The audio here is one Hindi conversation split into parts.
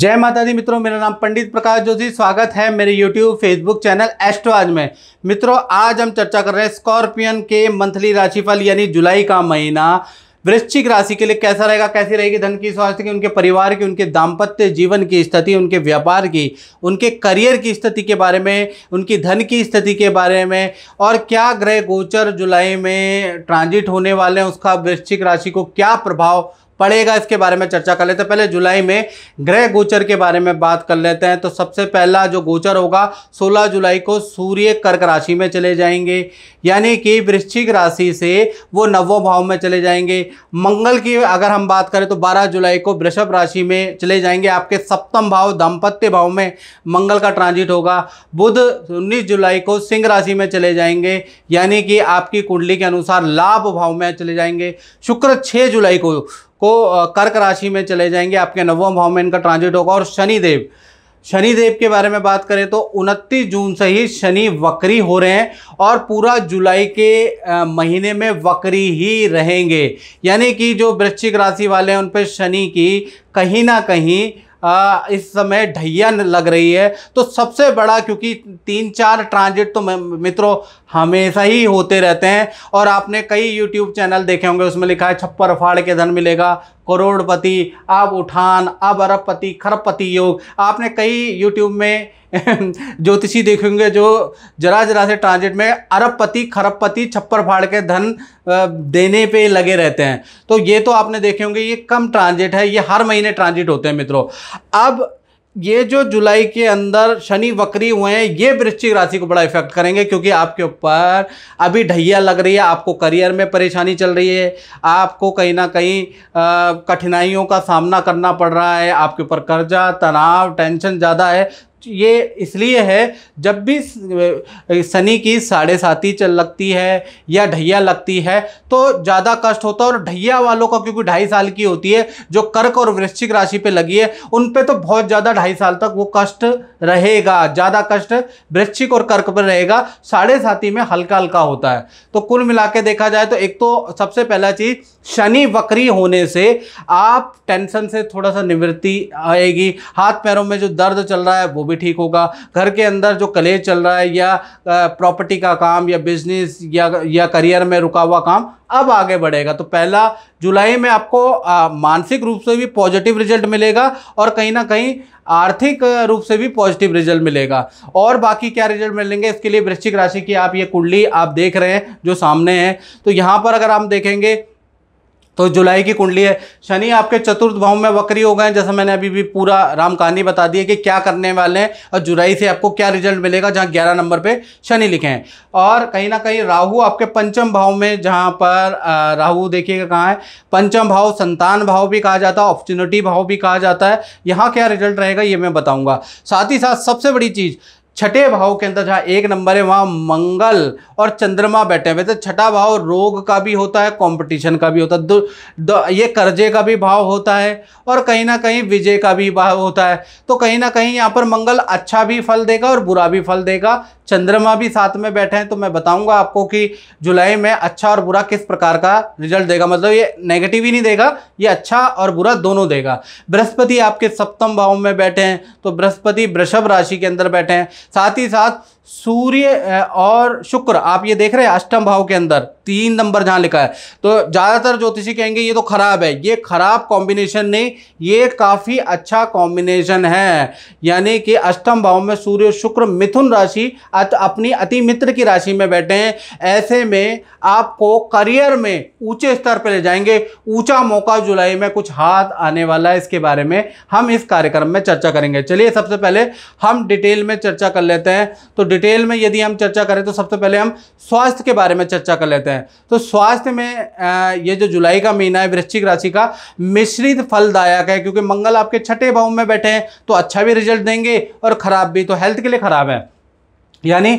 जय माता दी मित्रों मेरा नाम पंडित प्रकाश जोशी स्वागत है मेरे YouTube Facebook चैनल एस्ट्रो आज में मित्रों आज हम चर्चा कर रहे हैं स्कॉर्पियन के मंथली राशिफल यानी जुलाई का महीना वृश्चिक राशि के लिए कैसा रहेगा कैसी रहेगी धन की स्वास्थ्य की उनके परिवार की उनके दाम्पत्य जीवन की स्थिति उनके व्यापार की उनके करियर की स्थिति के बारे में उनकी धन की स्थिति के बारे में और क्या ग्रह गोचर जुलाई में ट्रांजिट होने वाले हैं उसका वृश्चिक राशि को क्या प्रभाव पड़ेगा इसके बारे में चर्चा कर लेते हैं पहले जुलाई में ग्रह गोचर के बारे में बात कर लेते हैं तो सबसे पहला जो गोचर होगा 16 जुलाई को सूर्य कर्क राशि में चले जाएंगे यानी कि वृश्चिक राशि से वो नवो भाव में चले जाएंगे मंगल की अगर हम बात करें तो 12 जुलाई को वृषभ राशि में चले जाएंगे आपके सप्तम भाव दाम्पत्य भाव में मंगल का ट्रांजिट होगा बुध उन्नीस जुलाई को सिंह राशि में चले जाएंगे यानी कि आपकी कुंडली के अनुसार लाभ भाव में चले जाएंगे शुक्र छः जुलाई को को कर्क राशि में चले जाएंगे आपके नवम भाव में इनका ट्रांजिट होगा और शनिदेव शनिदेव के बारे में बात करें तो 29 जून से ही शनि वक्री हो रहे हैं और पूरा जुलाई के महीने में वक्री ही रहेंगे यानी कि जो वृश्चिक राशि वाले हैं उन पर शनि की कहीं ना कहीं आ, इस समय ढैया लग रही है तो सबसे बड़ा क्योंकि तीन चार ट्रांजिट तो मित्रों हमेशा ही होते रहते हैं और आपने कई यूट्यूब चैनल देखे होंगे उसमें लिखा है छप्पर फाड़ के धन मिलेगा करोड़पति अब उठान अब अरबपति खरबपति योग आपने कई यूट्यूब में ज्योतिषी देखेंगे जो जरा जरा से ट्रांजिट में अरबपति खरबपति छप्पर फाड़ के धन देने पे लगे रहते हैं तो ये तो आपने देखे होंगे ये कम ट्रांजिट है ये हर महीने ट्रांजिट होते हैं मित्रों अब ये जो जुलाई के अंदर शनि वक्री हुए हैं ये वृश्चिक राशि को बड़ा इफेक्ट करेंगे क्योंकि आपके ऊपर अभी ढैया लग रही है आपको करियर में परेशानी चल रही है आपको कहीं ना कहीं कठिनाइयों का सामना करना पड़ रहा है आपके ऊपर कर्जा तनाव टेंशन ज़्यादा है ये इसलिए है जब भी शनि की साढ़े साती चल लगती है या ढैया लगती है तो ज़्यादा कष्ट होता है और ढैया वालों का क्योंकि ढाई साल की होती है जो कर्क और वृश्चिक राशि पे लगी है उन पे तो बहुत ज़्यादा ढाई साल तक वो कष्ट रहेगा ज़्यादा कष्ट वृश्चिक और कर्क पर रहेगा साढ़े साती में हल्का हल्का होता है तो कुल मिला देखा जाए तो एक तो सबसे पहला चीज़ शनि वक्री होने से आप टेंशन से थोड़ा सा निवृत्ति आएगी हाथ पैरों में जो दर्द चल रहा है वो भी ठीक होगा घर के अंदर जो कले चल रहा है या प्रॉपर्टी का काम या बिजनेस या या करियर में रुका हुआ काम अब आगे बढ़ेगा तो पहला जुलाई में आपको मानसिक रूप से भी पॉजिटिव रिजल्ट मिलेगा और कहीं ना कहीं आर्थिक रूप से भी पॉजिटिव रिजल्ट मिलेगा और बाकी क्या रिजल्ट मिलेंगे इसके लिए वृश्चिक राशि की आप ये कुंडली आप देख रहे हैं जो सामने है तो यहाँ पर अगर हम देखेंगे तो जुलाई की कुंडली है शनि आपके चतुर्थ भाव में वक्री हो गए जैसा मैंने अभी भी पूरा राम कहानी बता दी है कि क्या करने वाले हैं और जुलाई से आपको क्या रिजल्ट मिलेगा जहाँ ग्यारह नंबर पे शनि लिखे हैं और कहीं ना कहीं राहु आपके पंचम भाव में जहाँ पर राहु देखिएगा कहाँ है पंचम भाव संतान भाव भी कहा जाता है अपॉर्चुनिटी भाव भी कहा जाता है यहाँ क्या रिजल्ट रहेगा ये मैं बताऊँगा साथ ही साथ सबसे बड़ी चीज़ छठे भाव के अंदर जहाँ एक नंबर है वहाँ मंगल और चंद्रमा बैठे हैं वैसे तो छठा भाव रोग का भी होता है कंपटीशन का भी होता है दो ये कर्जे का भी भाव होता है और कहीं ना कहीं विजय का भी भाव होता है तो कहीं ना कहीं यहाँ पर मंगल अच्छा भी फल देगा और बुरा भी फल देगा चंद्रमा भी साथ में बैठे हैं तो मैं बताऊँगा आपको कि जुलाई में अच्छा और बुरा किस प्रकार का रिजल्ट देगा मतलब ये नेगेटिव ही नहीं देगा ये अच्छा और बुरा दोनों देगा बृहस्पति आपके सप्तम भाव में बैठे हैं तो बृहस्पति वृषभ राशि के अंदर बैठे हैं साथ ही साथ सूर्य और शुक्र आप ये देख रहे हैं अष्टम भाव के अंदर तीन नंबर जहाँ लिखा है तो ज़्यादातर ज्योतिषी कहेंगे ये तो ख़राब है ये ख़राब कॉम्बिनेशन नहीं ये काफ़ी अच्छा कॉम्बिनेशन है यानी कि अष्टम भाव में सूर्य शुक्र मिथुन राशि अपनी अति मित्र की राशि में बैठे हैं ऐसे में आपको करियर में ऊंचे स्तर पर ले जाएंगे ऊंचा मौका जुलाई में कुछ हाथ आने वाला है इसके बारे में हम इस कार्यक्रम में चर्चा करेंगे चलिए सबसे पहले हम डिटेल में चर्चा कर लेते हैं तो डिटेल में यदि हम चर्चा करें तो सबसे पहले हम स्वास्थ्य के बारे में चर्चा कर लेते हैं तो स्वास्थ्य में ये जो जुलाई का महीना है वृश्चिक राशि का मिश्रित फलदायक है क्योंकि मंगल आपके छठे भाव में बैठे हैं तो अच्छा भी रिजल्ट देंगे और ख़राब भी तो हेल्थ के लिए ख़राब है यानी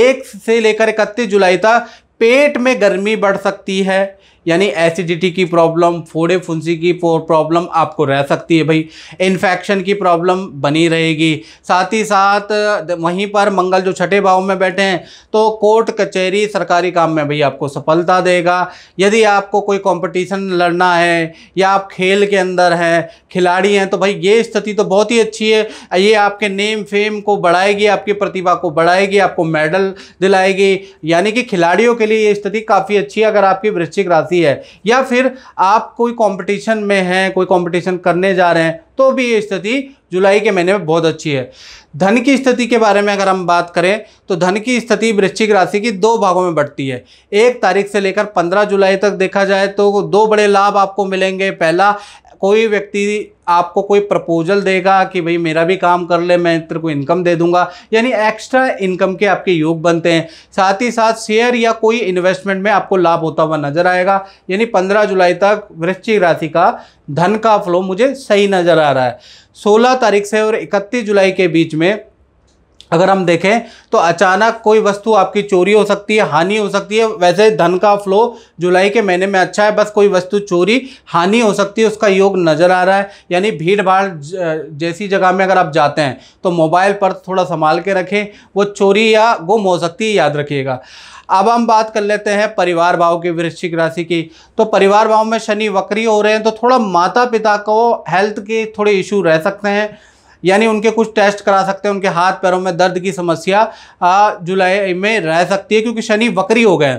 एक से लेकर इकतीस जुलाई तक पेट में गर्मी बढ़ सकती है यानी एसिडिटी की प्रॉब्लम फोड़े फुंसी की प्रॉब्लम आपको रह सकती है भाई इन्फेक्शन की प्रॉब्लम बनी रहेगी साथ ही साथ वहीं पर मंगल जो छठे भाव में बैठे हैं तो कोर्ट कचहरी सरकारी काम में भाई आपको सफलता देगा यदि आपको कोई कंपटीशन लड़ना है या आप खेल के अंदर हैं खिलाड़ी हैं तो भाई ये स्थिति तो बहुत ही अच्छी है ये आपके नेम फेम को बढ़ाएगी आपकी प्रतिभा को बढ़ाएगी आपको मेडल दिलाएगी यानी कि खिलाड़ियों के लिए ये स्थिति काफ़ी अच्छी है अगर आपकी वृश्चिक राशि जाती है या फिर आप कोई कंपटीशन में हैं कोई कंपटीशन करने जा रहे हैं तो भी ये स्थिति जुलाई के महीने में बहुत अच्छी है धन की स्थिति के बारे में अगर हम बात करें तो धन की स्थिति वृश्चिक राशि की दो भागों में बढ़ती है एक तारीख से लेकर पंद्रह जुलाई तक देखा जाए तो दो बड़े लाभ आपको मिलेंगे पहला कोई व्यक्ति आपको कोई प्रपोजल देगा कि भाई मेरा भी काम कर ले मैं तेरे को इनकम दे दूंगा यानी एक्स्ट्रा इनकम के आपके योग बनते हैं साथ ही साथ शेयर या कोई इन्वेस्टमेंट में आपको लाभ होता हुआ नजर आएगा यानी पंद्रह जुलाई तक वृश्चिक राशि का धन का फ्लो मुझे सही नज़र आ रहा है सोलह तारीख से और इकतीस जुलाई के बीच में अगर हम देखें तो अचानक कोई वस्तु आपकी चोरी हो सकती है हानि हो सकती है वैसे धन का फ्लो जुलाई के महीने में अच्छा है बस कोई वस्तु चोरी हानि हो सकती है उसका योग नज़र आ रहा है यानी भीड़ भाड़ जैसी जगह में अगर आप जाते हैं तो मोबाइल पर थोड़ा संभाल के रखें वो चोरी या गुम हो सकती है याद रखिएगा अब हम बात कर लेते हैं परिवार भाव की वृश्चिक राशि की तो परिवार भाव में शनि वक्री हो रहे हैं तो थोड़ा माता पिता को हेल्थ के थोड़े इशू रह सकते हैं यानी उनके कुछ टेस्ट करा सकते हैं उनके हाथ पैरों में दर्द की समस्या जुलाई में रह सकती है क्योंकि शनि वक्री हो गए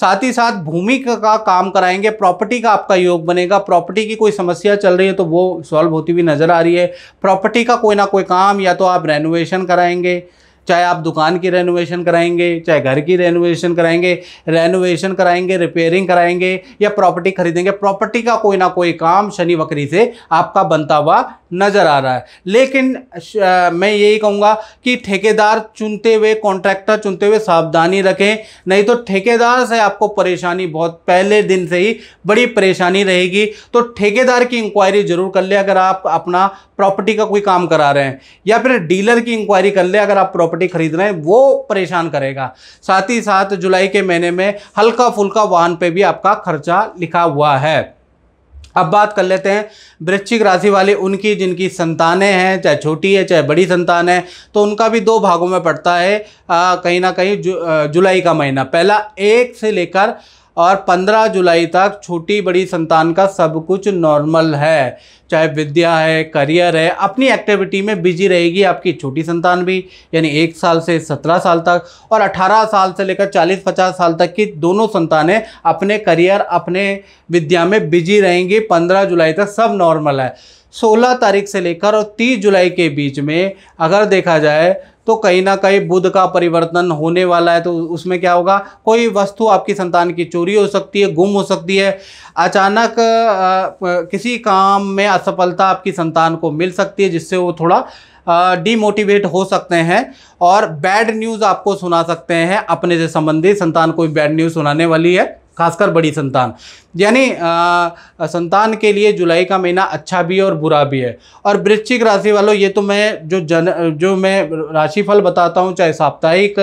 साथ ही साथ भूमि का, का काम कराएंगे प्रॉपर्टी का आपका योग बनेगा प्रॉपर्टी की कोई समस्या चल रही है तो वो सॉल्व होती हुई नज़र आ रही है प्रॉपर्टी का कोई ना कोई काम या तो आप रेनोवेशन कराएंगे चाहे आप दुकान की रेनोवेशन कराएंगे चाहे घर की रेनोवेशन कराएंगे रेनोवेशन कराएंगे रिपेयरिंग कराएंगे या प्रॉपर्टी खरीदेंगे प्रॉपर्टी का कोई ना कोई काम शनि वक्री से आपका बनता हुआ नज़र आ रहा है लेकिन मैं यही कहूँगा कि ठेकेदार चुनते हुए कॉन्ट्रैक्टर चुनते हुए सावधानी रखें नहीं तो ठेकेदार से आपको परेशानी बहुत पहले दिन से ही बड़ी परेशानी रहेगी तो ठेकेदार की इंक्वायरी ज़रूर कर ले अगर आप अपना प्रॉपर्टी का कोई काम करा रहे हैं या फिर डीलर की इंक्वायरी कर ले अगर आप प्रॉपर्टी खरीद रहे हैं वो परेशान करेगा साथ ही साथ जुलाई के महीने में हल्का फुल्का वाहन पर भी आपका खर्चा लिखा हुआ है अब बात कर लेते हैं वृश्चिक राशि वाले उनकी जिनकी संतानें हैं चाहे छोटी है चाहे बड़ी संतान है तो उनका भी दो भागों में पड़ता है आ, कहीं ना कहीं जु, जुलाई का महीना पहला एक से लेकर और 15 जुलाई तक छोटी बड़ी संतान का सब कुछ नॉर्मल है चाहे विद्या है करियर है अपनी एक्टिविटी में बिजी रहेगी आपकी छोटी संतान भी यानी एक साल से सत्रह साल तक और अठारह साल से लेकर चालीस पचास साल तक की दोनों संतानें अपने करियर अपने विद्या में बिजी रहेंगी पंद्रह जुलाई तक सब नॉर्मल है 16 तारीख से लेकर और 30 जुलाई के बीच में अगर देखा जाए तो कहीं ना कहीं बुध का परिवर्तन होने वाला है तो उसमें क्या होगा कोई वस्तु आपकी संतान की चोरी हो सकती है गुम हो सकती है अचानक आ, किसी काम में असफलता आपकी संतान को मिल सकती है जिससे वो थोड़ा डीमोटिवेट हो सकते हैं और बैड न्यूज़ आपको सुना सकते हैं अपने से संबंधित संतान भी बैड न्यूज़ सुनाने वाली है खासकर बड़ी संतान यानी संतान के लिए जुलाई का महीना अच्छा भी है और बुरा भी है और वृश्चिक राशि वालों ये तो मैं जो जन जो मैं राशिफल बताता हूँ चाहे साप्ताहिक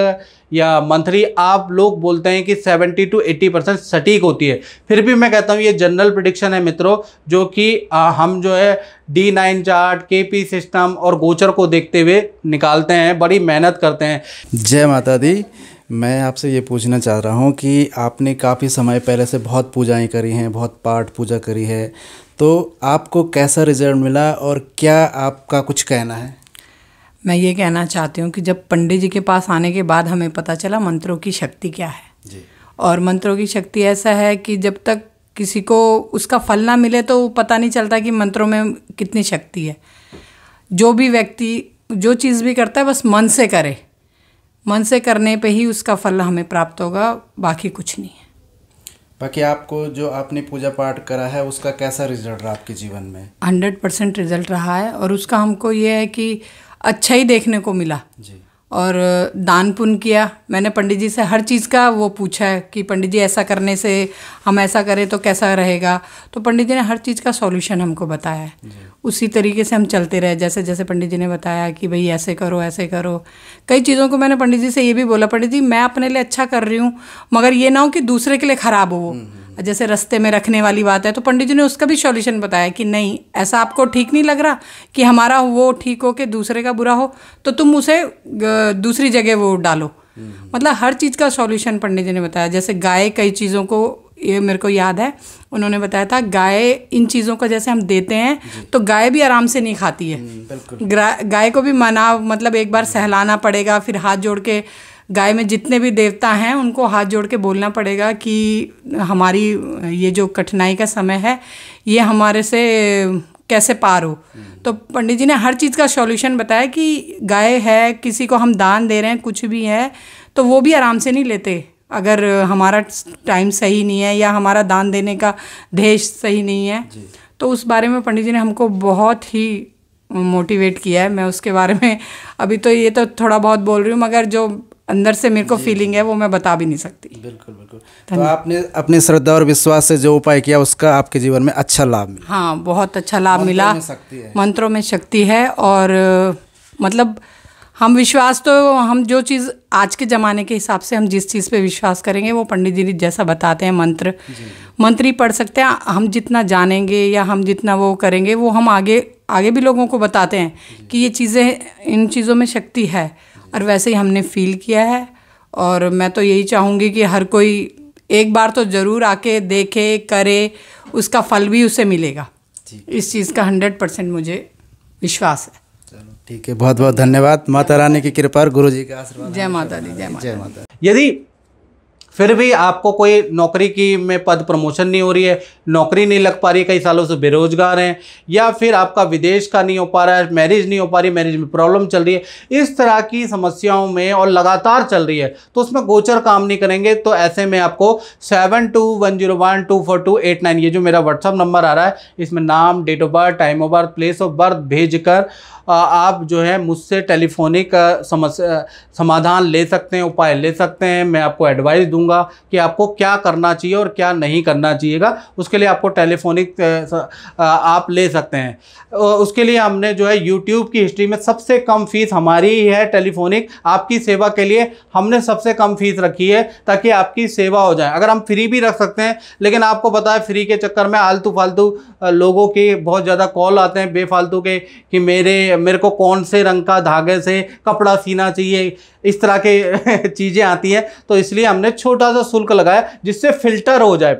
या मंथली आप लोग बोलते हैं कि 70 टू 80 परसेंट सटीक होती है फिर भी मैं कहता हूँ ये जनरल प्रडिक्शन है मित्रों जो कि हम जो है D nine chart K P system और गोचर को देखते हुए निकालते हैं बड़ी मेहनत करते हैं जय माता दी मैं आपसे ये पूछना चाह रहा हूँ कि आपने काफ़ी समय पहले से बहुत पूजाएं करी हैं बहुत पाठ पूजा करी है तो आपको कैसा रिजल्ट मिला और क्या आपका कुछ कहना है मैं ये कहना चाहती हूँ कि जब पंडित जी के पास आने के बाद हमें पता चला मंत्रों की शक्ति क्या है जी और मंत्रों की शक्ति ऐसा है कि जब तक किसी को उसका फल ना मिले तो पता नहीं चलता कि मंत्रों में कितनी शक्ति है जो भी व्यक्ति जो चीज़ भी करता है बस मन से करे मन से करने पे ही उसका फल हमें प्राप्त होगा बाकी कुछ नहीं है बाकी आपको जो आपने पूजा पाठ करा है उसका कैसा रिजल्ट रहा आपके जीवन में हंड्रेड परसेंट रिजल्ट रहा है और उसका हमको ये है कि अच्छा ही देखने को मिला जी और दान पुण्य किया मैंने पंडित जी से हर चीज़ का वो पूछा है कि पंडित जी ऐसा करने से हम ऐसा करें तो कैसा रहेगा तो पंडित जी ने हर चीज़ का सॉल्यूशन हमको बताया है उसी तरीके से हम चलते रहे जैसे जैसे पंडित जी ने बताया कि भाई ऐसे करो ऐसे करो कई चीज़ों को मैंने पंडित जी से ये भी बोला पंडित जी मैं अपने लिए अच्छा कर रही हूँ मगर ये ना हो कि दूसरे के लिए ख़राब हो वो हम्म, हम्म। जैसे रस्ते में रखने वाली बात है तो पंडित जी ने उसका भी सॉल्यूशन बताया कि नहीं ऐसा आपको ठीक नहीं लग रहा कि हमारा वो ठीक हो के दूसरे का बुरा हो तो तुम उसे दूसरी जगह वो डालो मतलब हर चीज़ का सॉल्यूशन पंडित जी ने बताया जैसे गाय कई चीज़ों को ये मेरे को याद है उन्होंने बताया था गाय इन चीज़ों को जैसे हम देते हैं तो गाय भी आराम से नहीं खाती है हम्म, गाय को भी मना मतलब एक बार सहलाना पड़ेगा फिर हाथ जोड़ के गाय में जितने भी देवता हैं उनको हाथ जोड़ के बोलना पड़ेगा कि हमारी ये जो कठिनाई का समय है ये हमारे से कैसे पार हो हम्म। तो पंडित जी ने हर चीज़ का सॉल्यूशन बताया कि गाय है किसी को हम दान दे रहे हैं कुछ भी है तो वो भी आराम से नहीं लेते अगर हमारा टाइम सही नहीं है या हमारा दान देने का देश सही नहीं है तो उस बारे में पंडित जी ने हमको बहुत ही मोटिवेट किया है मैं उसके बारे में अभी तो ये तो थोड़ा बहुत बोल रही हूँ मगर जो अंदर से मेरे को फीलिंग है वो मैं बता भी नहीं सकती बिल्कुल बिल्कुल तो आपने अपनी श्रद्धा और विश्वास से जो उपाय किया उसका आपके जीवन में अच्छा लाभ मिला हाँ बहुत अच्छा लाभ मिला मंत्रों में शक्ति है और मतलब हम विश्वास तो हम जो चीज़ आज के ज़माने के हिसाब से हम जिस चीज़ पे विश्वास करेंगे वो पंडित जी जैसा बताते हैं मंत्र मंत्र ही पढ़ सकते हैं हम जितना जानेंगे या हम जितना वो करेंगे वो हम आगे आगे भी लोगों को बताते हैं कि ये चीज़ें इन चीज़ों में शक्ति है और वैसे ही हमने फील किया है और मैं तो यही चाहूँगी कि हर कोई एक बार तो ज़रूर आके देखे करे उसका फल भी उसे मिलेगा इस चीज़ का हंड्रेड परसेंट मुझे विश्वास है चलो ठीक है बहुत बहुत धन्यवाद माता रानी की कृपा और गुरु जी का आशीर्वाद जय माता दी जय माता जय माता यदि फिर भी आपको कोई नौकरी की में पद प्रमोशन नहीं हो रही है नौकरी नहीं लग पा रही कई सालों से बेरोजगार हैं या फिर आपका विदेश का नहीं हो पा रहा है मैरिज नहीं हो पा रही मैरिज में प्रॉब्लम चल रही है इस तरह की समस्याओं में और लगातार चल रही है तो उसमें गोचर काम नहीं करेंगे तो ऐसे में आपको seven two one zero one two four two eight nine ये जो मेरा व्हाट्सअप नंबर आ रहा है इसमें नाम date of birth time of birth place of birth भेज कर आप जो है मुझसे टेलीफोनिक समस्या समाधान ले सकते हैं उपाय ले सकते हैं मैं आपको एडवाइस दूंगा दूंगा कि आपको क्या करना चाहिए और क्या नहीं करना चाहिएगा उसके लिए आपको टेलीफोनिक आप ले सकते हैं उसके लिए हमने जो है यूट्यूब की हिस्ट्री में सबसे कम फ़ीस हमारी ही है टेलीफोनिक आपकी सेवा के लिए हमने सबसे कम फ़ीस रखी है ताकि आपकी सेवा हो जाए अगर हम फ्री भी रख सकते हैं लेकिन आपको पता है फ्री के चक्कर में आलतू फालतू लोगों के बहुत ज़्यादा कॉल आते हैं बेफालतू के कि मेरे मेरे को कौन से रंग का धागे से कपड़ा सीना चाहिए इस तरह के चीज़ें आती हैं तो इसलिए हमने छोटी छोटा सा शुल्क लगाया जिससे फिल्टर हो जाए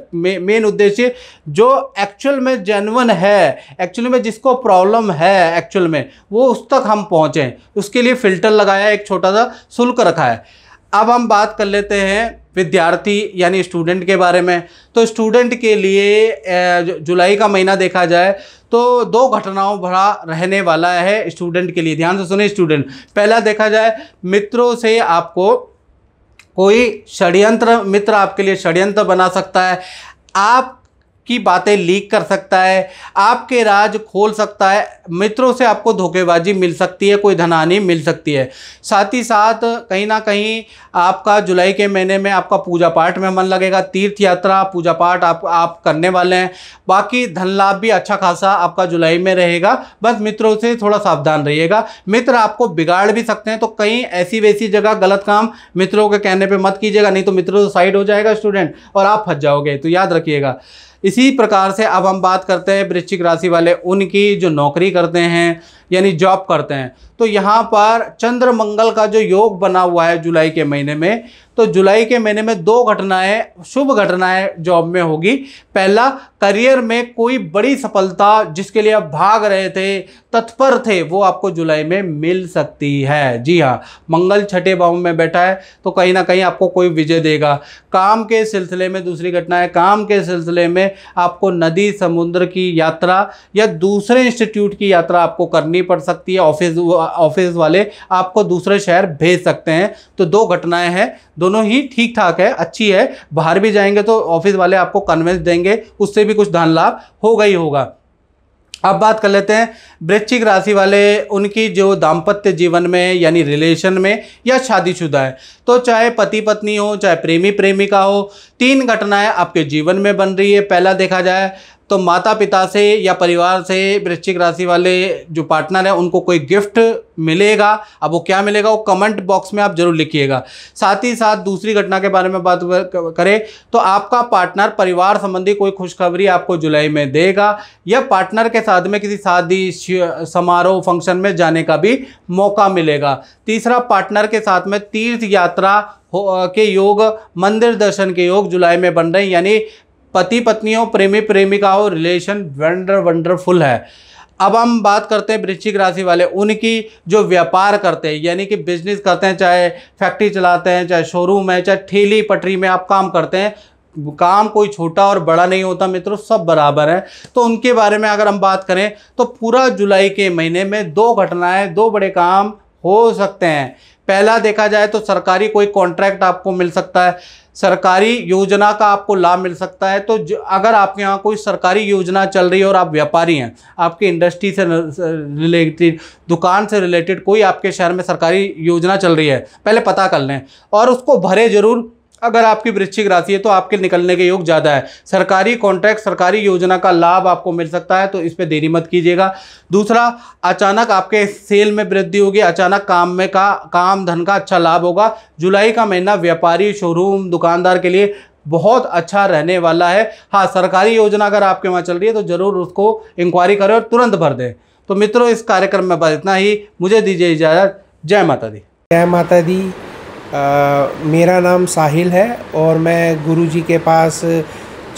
मेन उद्देश्य जो एक्चुअल में जेनवन है एक्चुअल में जिसको प्रॉब्लम है एक्चुअल में वो उस तक हम पहुँचें उसके लिए फ़िल्टर लगाया एक छोटा सा शुल्क रखा है अब हम बात कर लेते हैं विद्यार्थी यानी स्टूडेंट के बारे में तो स्टूडेंट के लिए जुलाई का महीना देखा जाए तो दो घटनाओं भरा रहने वाला है स्टूडेंट के लिए ध्यान से सुने स्टूडेंट पहला देखा जाए मित्रों से आपको कोई षड्यंत्र मित्र आपके लिए षड्यंत्र बना सकता है आप की बातें लीक कर सकता है आपके राज खोल सकता है मित्रों से आपको धोखेबाजी मिल सकती है कोई धनहानि मिल सकती है साथ ही साथ कहीं ना कहीं आपका जुलाई के महीने में आपका पूजा पाठ में मन लगेगा तीर्थ यात्रा पूजा पाठ आप आप करने वाले हैं बाकी धन लाभ भी अच्छा खासा आपका जुलाई में रहेगा बस मित्रों से थोड़ा सावधान रहिएगा मित्र आपको बिगाड़ भी सकते हैं तो कहीं ऐसी वैसी जगह गलत काम मित्रों के कहने पर मत कीजिएगा नहीं तो मित्रों साइड तो हो जाएगा स्टूडेंट और आप फंस जाओगे तो याद रखिएगा इसी प्रकार से अब हम बात करते हैं वृश्चिक राशि वाले उनकी जो नौकरी करते हैं यानी जॉब करते हैं तो यहाँ पर चंद्र मंगल का जो योग बना हुआ है जुलाई के महीने में तो जुलाई के महीने में दो घटनाएं शुभ घटनाएं जॉब में होगी पहला करियर में कोई बड़ी सफलता जिसके लिए आप भाग रहे थे तत्पर थे वो आपको जुलाई में मिल सकती है जी हाँ मंगल छठे भाव में बैठा है तो कहीं ना कहीं आपको कोई विजय देगा काम के सिलसिले में दूसरी घटना है काम के सिलसिले में आपको नदी समुद्र की यात्रा या दूसरे इंस्टीट्यूट की यात्रा आपको करनी करनी पड़ सकती है ऑफिस ऑफिस वाले आपको दूसरे शहर भेज सकते हैं तो दो घटनाएं हैं दोनों ही ठीक ठाक है अच्छी है बाहर भी जाएंगे तो ऑफिस वाले आपको कन्वेंस देंगे उससे भी कुछ धन लाभ होगा ही होगा अब बात कर लेते हैं वृश्चिक राशि वाले उनकी जो दाम्पत्य जीवन में यानी रिलेशन में या शादीशुदा है तो चाहे पति पत्नी हो चाहे प्रेमी प्रेमिका हो तीन घटनाएं आपके जीवन में बन रही है पहला देखा जाए तो माता पिता से या परिवार से वृश्चिक राशि वाले जो पार्टनर हैं उनको कोई गिफ्ट मिलेगा अब वो क्या मिलेगा वो कमेंट बॉक्स में आप जरूर लिखिएगा साथ ही साथ दूसरी घटना के बारे में बात करें तो आपका पार्टनर परिवार संबंधी कोई खुशखबरी आपको जुलाई में देगा या पार्टनर के साथ में किसी शादी समारोह फंक्शन में जाने का भी मौका मिलेगा तीसरा पार्टनर के साथ में तीर्थ यात्रा के योग मंदिर दर्शन के योग जुलाई में बन रहे हैं यानी पति पत्नियों प्रेमी प्रेमिकाओं रिलेशन वंडर वंडरफुल है अब हम बात करते हैं वृश्चिक राशि वाले उनकी जो व्यापार करते हैं यानी कि बिजनेस करते हैं चाहे फैक्ट्री चलाते हैं चाहे शोरूम है चाहे ठेली पटरी में आप काम करते हैं काम कोई छोटा और बड़ा नहीं होता मित्रों सब बराबर है तो उनके बारे में अगर हम बात करें तो पूरा जुलाई के महीने में दो घटनाएं दो बड़े काम हो सकते हैं पहला देखा जाए तो सरकारी कोई कॉन्ट्रैक्ट आपको मिल सकता है सरकारी योजना का आपको लाभ मिल सकता है तो अगर आपके यहाँ कोई सरकारी योजना चल रही है और आप व्यापारी हैं आपकी इंडस्ट्री से रिलेटेड दुकान से रिलेटेड कोई आपके शहर में सरकारी योजना चल रही है पहले पता कर लें और उसको भरे ज़रूर अगर आपकी वृश्चिक राशि है तो आपके निकलने के योग ज़्यादा है सरकारी कॉन्ट्रैक्ट सरकारी योजना का लाभ आपको मिल सकता है तो इस पर देरी मत कीजिएगा दूसरा अचानक आपके सेल में वृद्धि होगी अचानक काम में का काम धन का अच्छा लाभ होगा जुलाई का महीना व्यापारी शोरूम दुकानदार के लिए बहुत अच्छा रहने वाला है हाँ सरकारी योजना अगर आपके वहाँ चल रही है तो ज़रूर उसको इंक्वायरी करें और तुरंत भर दें तो मित्रों इस कार्यक्रम में बस इतना ही मुझे दीजिए इजाज़त जय माता दी जय माता दी आ, मेरा नाम साहिल है और मैं गुरुजी के पास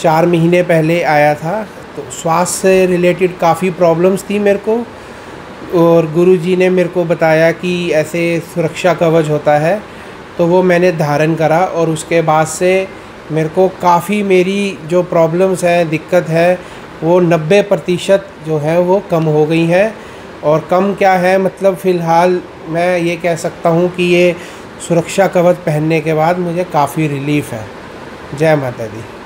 चार महीने पहले आया था तो स्वास्थ्य से रिलेटेड काफ़ी प्रॉब्लम्स थी मेरे को और गुरुजी ने मेरे को बताया कि ऐसे सुरक्षा कवच होता है तो वो मैंने धारण करा और उसके बाद से मेरे को काफ़ी मेरी जो प्रॉब्लम्स हैं दिक्कत है वो 90 प्रतिशत जो है वो कम हो गई हैं और कम क्या है मतलब फ़िलहाल मैं ये कह सकता हूँ कि ये सुरक्षा कवच पहनने के बाद मुझे काफ़ी रिलीफ है जय माता दी